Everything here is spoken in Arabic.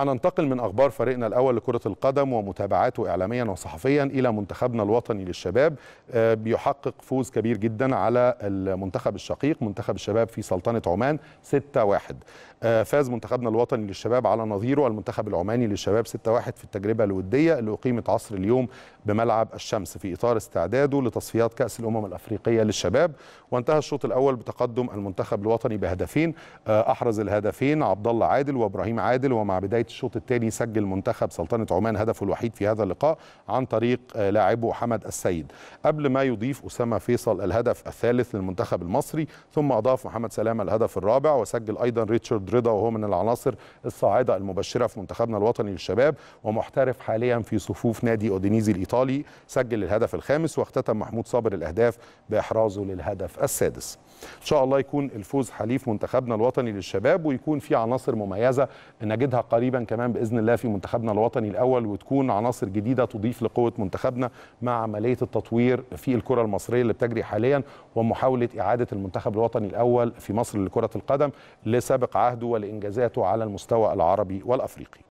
هننتقل من أخبار فريقنا الأول لكرة القدم ومتابعاته إعلاميا وصحفيا إلى منتخبنا الوطني للشباب آه، بيحقق فوز كبير جدا على المنتخب الشقيق منتخب الشباب في سلطنة عمان 6-1 آه، فاز منتخبنا الوطني للشباب على نظيره المنتخب العماني للشباب 6-1 في التجربة الودية اللي أقيمت عصر اليوم بملعب الشمس في إطار استعداده لتصفيات كأس الأمم الأفريقية للشباب وانتهى الشوط الأول بتقدم المنتخب الوطني بهدفين آه، أحرز الهدفين عبد الله عادل وإبراهيم عادل ومع بداية بدايه الشوط الثاني سجل منتخب سلطنه عمان هدفه الوحيد في هذا اللقاء عن طريق آه، لاعبه حمد السيد قبل ما يضيف اسامه فيصل الهدف الثالث للمنتخب المصري ثم اضاف محمد سلامه الهدف الرابع وسجل ايضا ريتشارد رضا وهو من العناصر الصاعده المبشره في منتخبنا الوطني للشباب ومحترف حاليا في صفوف نادي اودينيزي الايطالي سجل الهدف الخامس واختتم محمود صابر الاهداف باحرازه للهدف السادس ان شاء الله يكون الفوز حليف منتخبنا الوطني للشباب ويكون في عناصر مميزه نجدها قريبا كمان باذن الله في منتخبنا الوطني الاول وتكون عناصر جديده تضيف لقوه منتخبنا مع عمليه التطوير في الكره المصريه اللي بتجري حاليا ومحاوله اعاده المنتخب الوطني الاول في مصر لكره القدم لسابق عهده ولانجازاته على المستوى العربي والافريقي